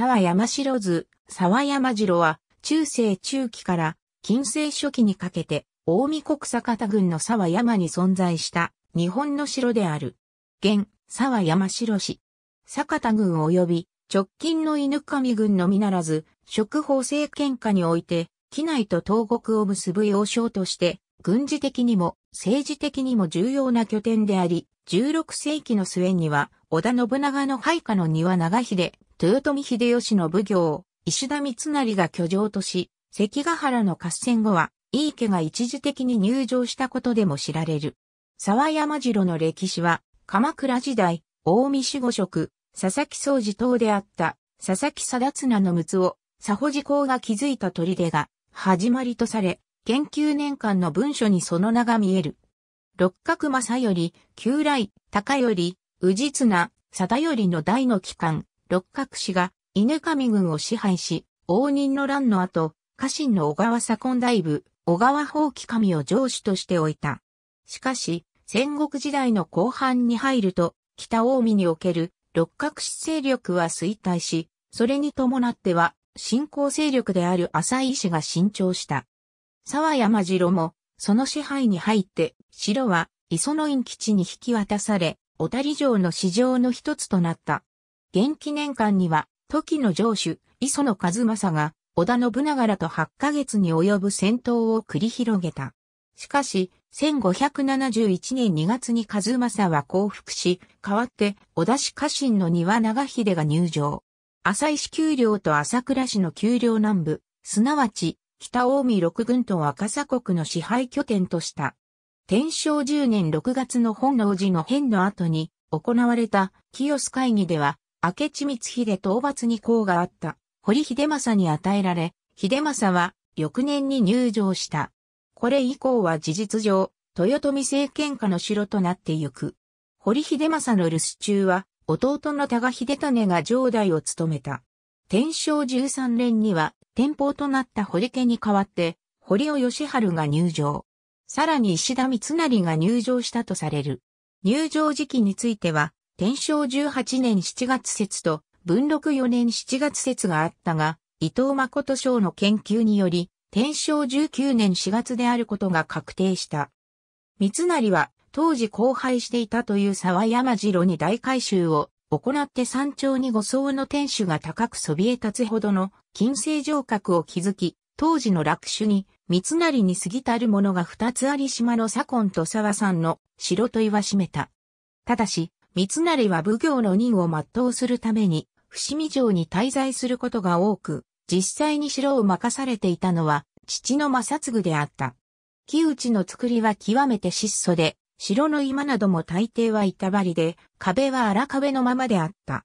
沢山城図、沢山城は、中世中期から近世初期にかけて、大見国坂田郡の沢山に存在した日本の城である。現、沢山城市。坂田郡及び直近の犬上郡のみならず、職法政権下において、機内と東国を結ぶ要衝として、軍事的にも政治的にも重要な拠点であり、16世紀の末には、織田信長の配下の庭長秀豊臣秀吉の奉行、石田三成が居城とし、関ヶ原の合戦後は、井伊家が一時的に入城したことでも知られる。沢山城の歴史は、鎌倉時代、大見守護職、佐々木総治等であった、佐々木貞綱の陸奥、佐保寺公が築いた砦が、始まりとされ、研究年間の文書にその名が見える。六角正頼、旧来、高頼、治綱、貞頼の大の期間、六角氏が犬神軍を支配し、応仁の乱の後、家臣の小川左近大部、小川法規神を上司としておいた。しかし、戦国時代の後半に入ると、北近江における六角氏勢力は衰退し、それに伴っては、新興勢力である浅井氏が伸長した。沢山城も、その支配に入って、城は、磯の院基地に引き渡され、小谷城の市場の一つとなった。元記念館には、時の城主、磯野和正が、織田信長らと8ヶ月に及ぶ戦闘を繰り広げた。しかし、1571年2月に和正は降伏し、代わって織田市家臣の庭長秀が入場。浅井市丘陵と朝倉市の丘陵南部、すなわち北大海六軍と赤狭国の支配拠点とした。天正10年6月の本能寺の変の後に行われた清須会議では明智光秀討伐に功があった、堀秀政に与えられ、秀政は翌年に入城した。これ以降は事実上、豊臣政権下の城となってゆく。堀秀政の留守中は、弟の多賀秀種が城代を務めた。天正13年には、天保となった堀家に代わって、堀尾義春が入城。さらに石田三成が入城したとされる。入城時期については、天正18年7月説と文禄4年7月説があったが、伊藤誠将の研究により、天正19年4月であることが確定した。三成は当時荒廃していたという沢山城に大改修を行って山頂に五層の天守が高くそびえ立つほどの金星城郭を築き、当時の落首に三成に過ぎたるものが二つあり島の左近と沢山の城と言わしめた。ただし、三成は奉行の任を全うするために、伏見城に滞在することが多く、実際に城を任されていたのは、父の正嗣であった。木内の作りは極めて質素で、城の今なども大抵は板張りで、壁は荒壁のままであった。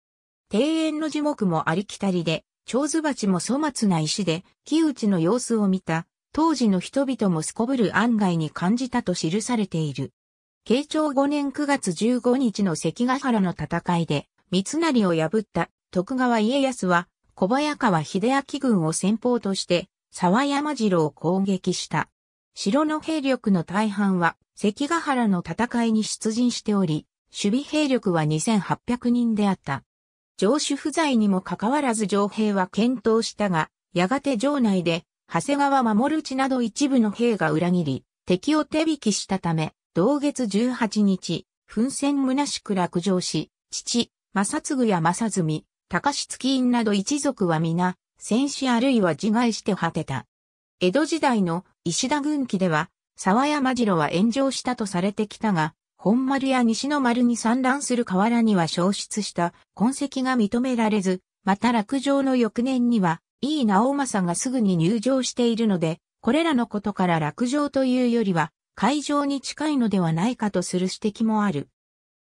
庭園の樹木もありきたりで、蝶子鉢も粗末な石で、木内の様子を見た、当時の人々もすこぶる案外に感じたと記されている。慶長5年9月15日の関ヶ原の戦いで、三成を破った徳川家康は、小早川秀明軍を先方として、沢山城を攻撃した。城の兵力の大半は、関ヶ原の戦いに出陣しており、守備兵力は2800人であった。城主不在にもかかわらず城兵は検討したが、やがて城内で、長谷川守地など一部の兵が裏切り、敵を手引きしたため、同月18日、奮戦虚しく落城し、父、正嗣や正積、高志月院など一族は皆、戦死あるいは自害して果てた。江戸時代の石田軍記では、沢山城は炎上したとされてきたが、本丸や西の丸に散乱する河原には消失した痕跡が認められず、また落城の翌年には、井伊直政がすぐに入城しているので、これらのことから落城というよりは、会場に近いのではないかとする指摘もある。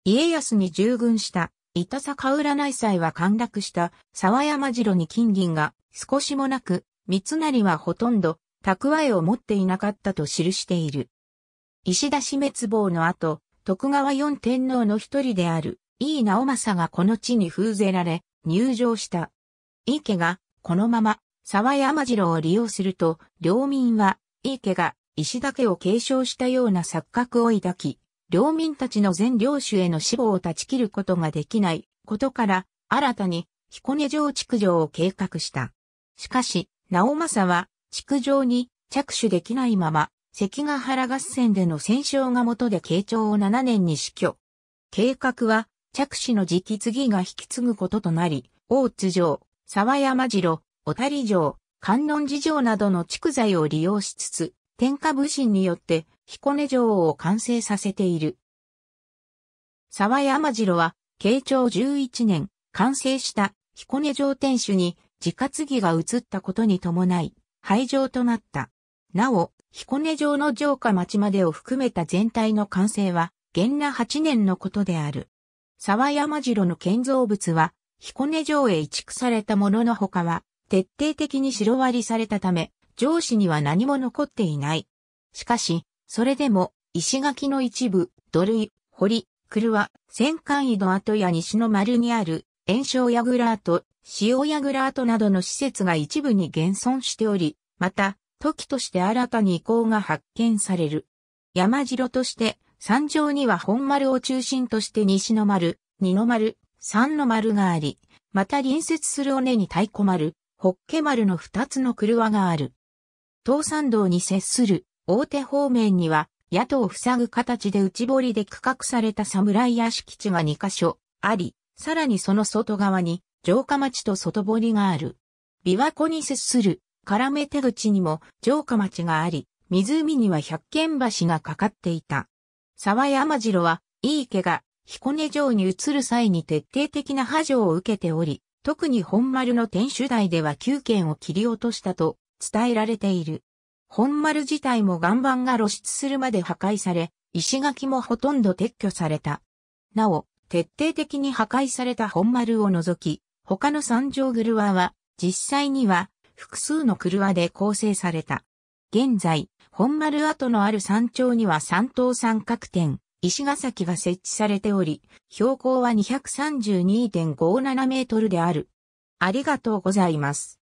家康に従軍した板坂浦内祭は陥落した沢山城に金銀が少しもなく、三成はほとんど蓄えを持っていなかったと記している。石田氏滅亡の後、徳川四天皇の一人である井伊直政がこの地に封ぜられ、入城した。井伊家がこのまま沢山城を利用すると、領民は井伊家が石田家を継承したような錯覚を抱き、領民たちの全領主への死亡を断ち切ることができないことから、新たに彦根城築城を計画した。しかし、直政は築城に着手できないまま、関ヶ原合戦での戦勝が元で慶長を7年に死去。計画は着手の時期次が引き継ぐこととなり、大津城、沢山城、小谷城、観音寺城などの蓄財を利用しつつ、天下武神によって彦根城を完成させている。沢山城は、慶長11年、完成した彦根城天守に自活儀が移ったことに伴い、廃城となった。なお、彦根城の城下町までを含めた全体の完成は、元那8年のことである。沢山城の建造物は、彦根城へ移築されたもののほかは、徹底的に城割りされたため、上司には何も残っていない。しかし、それでも、石垣の一部、土塁、堀、黒は、戦艦井戸跡や西の丸にある、炎症やグラート、塩やグラートなどの施設が一部に現存しており、また、時として新たに遺構が発見される。山城として、山上には本丸を中心として西の丸、二の丸、三の丸があり、また隣接する尾根に太鼓丸、ホッケ丸の二つの車がある。東山道に接する大手方面には、野党を塞ぐ形で内堀で区画された侍屋敷地が2カ所あり、さらにその外側に城下町と外堀がある。琵琶湖に接する絡め手口にも城下町があり、湖には百軒橋がかかっていた。沢山城は、いい家が彦根城に移る際に徹底的な破除を受けており、特に本丸の天守台では9軒を切り落としたと伝えられている。本丸自体も岩盤が露出するまで破壊され、石垣もほとんど撤去された。なお、徹底的に破壊された本丸を除き、他の三条グルワは、実際には複数のクルワで構成された。現在、本丸跡のある山頂には三等三角点、石ヶ崎が設置されており、標高は232.57メートルである。ありがとうございます。